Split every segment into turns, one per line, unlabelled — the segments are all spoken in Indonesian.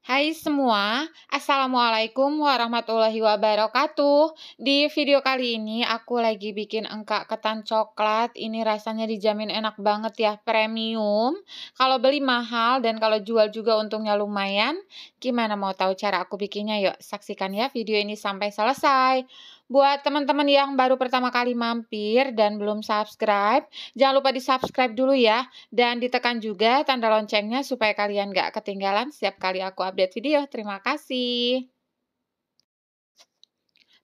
Hai semua, Assalamualaikum warahmatullahi wabarakatuh Di video kali ini aku lagi bikin engkak ketan coklat Ini rasanya dijamin enak banget ya, premium Kalau beli mahal dan kalau jual juga untungnya lumayan Gimana mau tahu cara aku bikinnya yuk, saksikan ya video ini sampai selesai Buat teman-teman yang baru pertama kali mampir dan belum subscribe, jangan lupa di-subscribe dulu ya. Dan ditekan juga tanda loncengnya supaya kalian gak ketinggalan setiap kali aku update video. Terima kasih.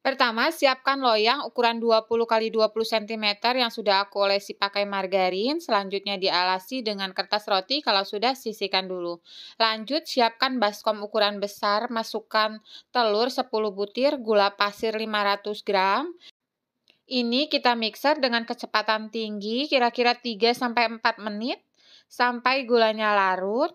Pertama, siapkan loyang ukuran 20 x 20 cm yang sudah aku olesi pakai margarin. Selanjutnya dialasi dengan kertas roti kalau sudah sisihkan dulu. Lanjut, siapkan baskom ukuran besar, masukkan telur 10 butir, gula pasir 500 gram. Ini kita mixer dengan kecepatan tinggi, kira-kira 3-4 menit, sampai gulanya larut.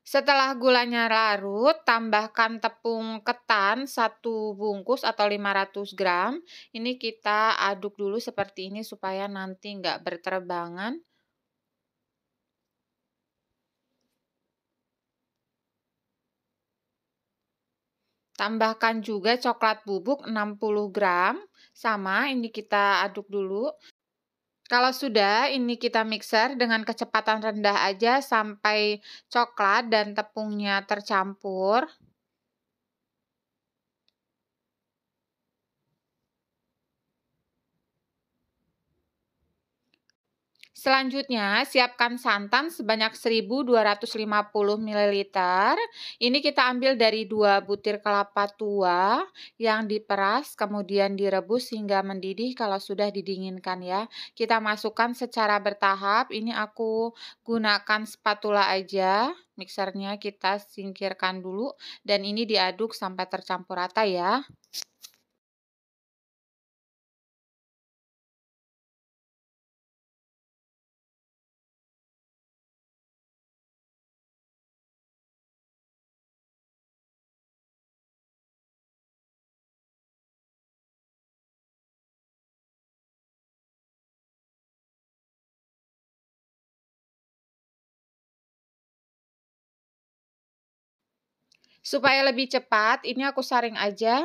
Setelah gulanya larut, tambahkan tepung ketan satu bungkus atau 500 gram. Ini kita aduk dulu seperti ini supaya nanti nggak berterbangan. Tambahkan juga coklat bubuk 60 gram. Sama, ini kita aduk dulu. Kalau sudah, ini kita mixer dengan kecepatan rendah aja sampai coklat dan tepungnya tercampur. Selanjutnya, siapkan santan sebanyak 1250 ml. Ini kita ambil dari 2 butir kelapa tua yang diperas, kemudian direbus hingga mendidih kalau sudah didinginkan ya. Kita masukkan secara bertahap. Ini aku gunakan spatula aja. Mixernya kita singkirkan dulu dan ini diaduk sampai tercampur rata ya.
Supaya lebih cepat, ini aku saring aja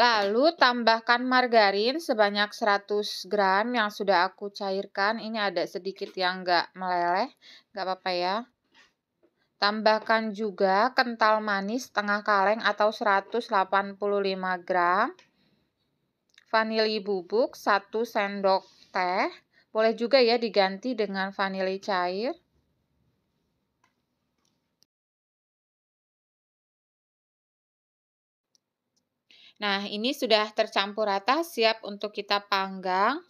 Lalu tambahkan margarin sebanyak 100 gram yang sudah aku cairkan. Ini ada sedikit yang nggak meleleh, nggak apa-apa ya. Tambahkan juga kental manis setengah kaleng atau 185 gram. Vanili bubuk 1 sendok teh. Boleh juga ya diganti dengan vanili cair. Nah, ini sudah tercampur rata, siap untuk kita panggang.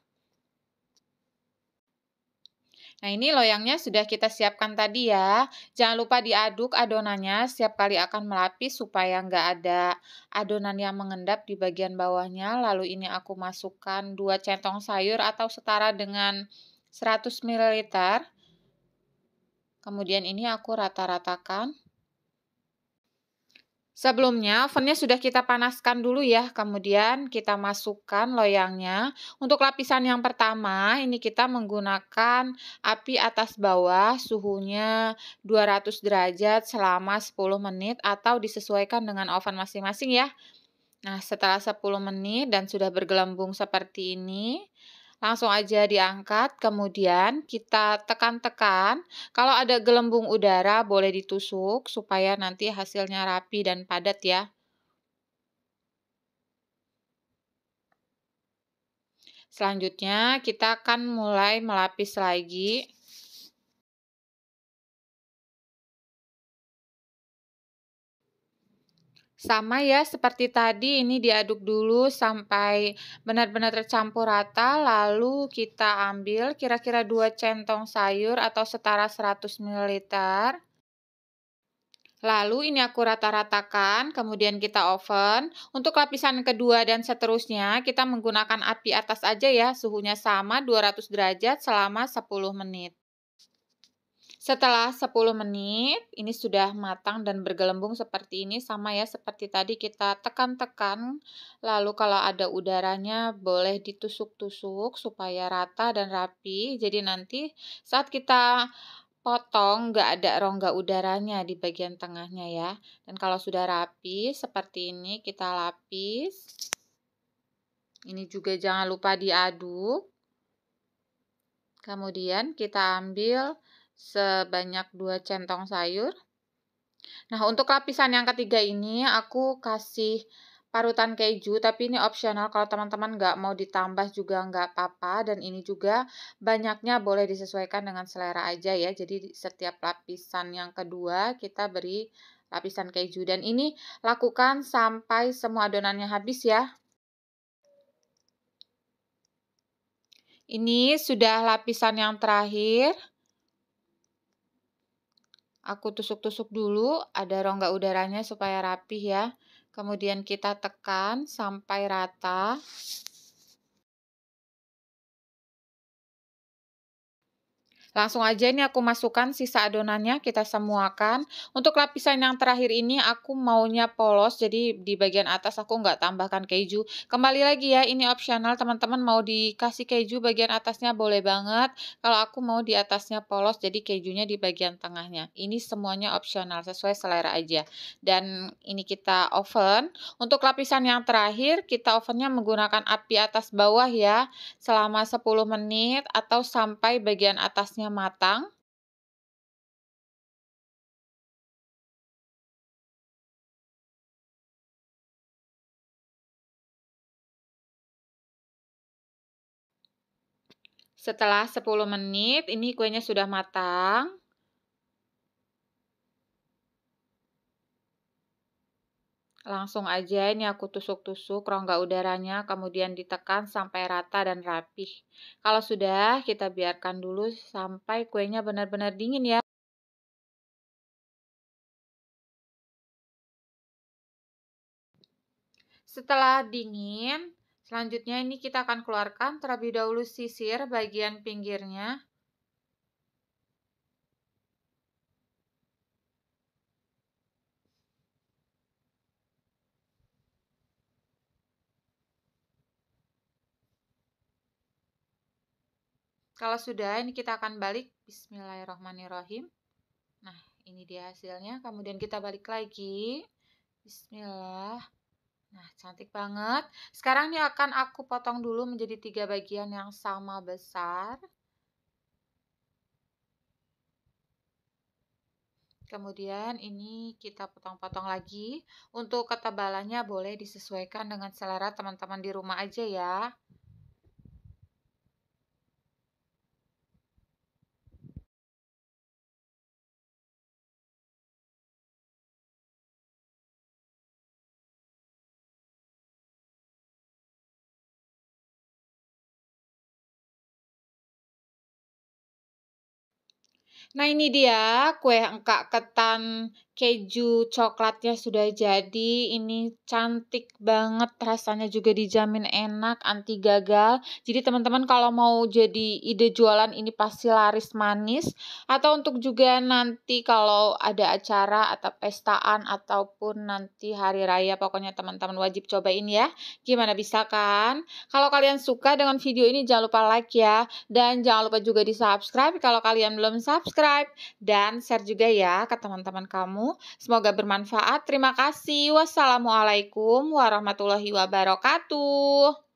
Nah, ini loyangnya sudah kita siapkan tadi ya. Jangan lupa diaduk adonannya setiap kali akan melapis supaya nggak ada adonan yang mengendap di bagian bawahnya. Lalu ini aku masukkan 2 centong sayur atau setara dengan 100 ml. Kemudian ini aku rata-ratakan. Sebelumnya, ovennya sudah kita panaskan dulu ya. Kemudian kita masukkan loyangnya. Untuk lapisan yang pertama, ini kita menggunakan api atas bawah suhunya 200 derajat selama 10 menit atau disesuaikan dengan oven masing-masing ya. Nah, setelah 10 menit dan sudah bergelembung seperti ini, Langsung aja diangkat, kemudian kita tekan-tekan. Kalau ada gelembung udara boleh ditusuk supaya nanti hasilnya rapi dan padat ya. Selanjutnya kita akan mulai melapis lagi. Sama ya seperti tadi ini diaduk dulu sampai benar-benar tercampur rata lalu kita ambil kira-kira 2 centong sayur atau setara 100 ml. Lalu ini aku rata-ratakan, kemudian kita oven. Untuk lapisan kedua dan seterusnya, kita menggunakan api atas aja ya, suhunya sama 200 derajat selama 10 menit. Setelah 10 menit, ini sudah matang dan bergelembung seperti ini. Sama ya, seperti tadi kita tekan-tekan. Lalu kalau ada udaranya boleh ditusuk-tusuk supaya rata dan rapi. Jadi nanti saat kita potong nggak ada rongga udaranya di bagian tengahnya ya. Dan kalau sudah rapi seperti ini kita lapis. Ini juga jangan lupa diaduk. Kemudian kita ambil sebanyak dua centong sayur. Nah, untuk lapisan yang ketiga ini aku kasih parutan keju, tapi ini opsional kalau teman-teman nggak mau ditambah juga nggak apa-apa. Dan ini juga banyaknya boleh disesuaikan dengan selera aja ya. Jadi setiap lapisan yang kedua kita beri lapisan keju. Dan ini lakukan sampai semua adonannya habis ya. Ini sudah lapisan yang terakhir. Aku tusuk-tusuk dulu, ada rongga udaranya supaya rapih ya. Kemudian kita tekan sampai rata. Langsung aja ini aku masukkan sisa adonannya, kita semuakan. Untuk lapisan yang terakhir ini aku maunya polos, jadi di bagian atas aku nggak tambahkan keju. Kembali lagi ya, ini opsional teman-teman mau dikasih keju bagian atasnya boleh banget. Kalau aku mau di atasnya polos, jadi kejunya di bagian tengahnya. Ini semuanya opsional, sesuai selera aja. Dan ini kita oven. Untuk lapisan yang terakhir, kita ovennya menggunakan api atas bawah ya, selama 10 menit atau sampai bagian atasnya berasnya matang, Setelah 10 menit, ini kuenya sudah matang. Langsung aja ini aku tusuk-tusuk rongga udaranya, kemudian ditekan sampai rata dan rapih. Kalau sudah, kita biarkan dulu sampai kuenya benar-benar dingin ya. Setelah dingin, selanjutnya ini kita akan keluarkan terlebih dahulu sisir bagian pinggirnya. Kalau sudah, ini kita akan balik. Bismillahirrahmanirrahim. Nah, ini dia hasilnya. Kemudian kita balik lagi. Bismillah. Nah, cantik banget. Sekarang ini akan aku potong dulu menjadi tiga bagian yang sama besar. Kemudian ini kita potong-potong lagi. Untuk ketebalannya boleh disesuaikan dengan selera teman-teman di rumah aja ya. Nah ini dia kue engkak ketan keju coklatnya sudah jadi. Ini cantik banget rasanya juga dijamin enak, anti gagal. Jadi teman-teman kalau mau jadi ide jualan ini pasti laris manis. Atau untuk juga nanti kalau ada acara atau pestaan ataupun nanti hari raya pokoknya teman-teman wajib cobain ya. Gimana bisa kan? Kalau kalian suka dengan video ini jangan lupa like ya. Dan jangan lupa juga di subscribe kalau kalian belum subscribe subscribe, dan share juga ya ke teman-teman kamu. Semoga bermanfaat. Terima kasih. Wassalamualaikum warahmatullahi wabarakatuh.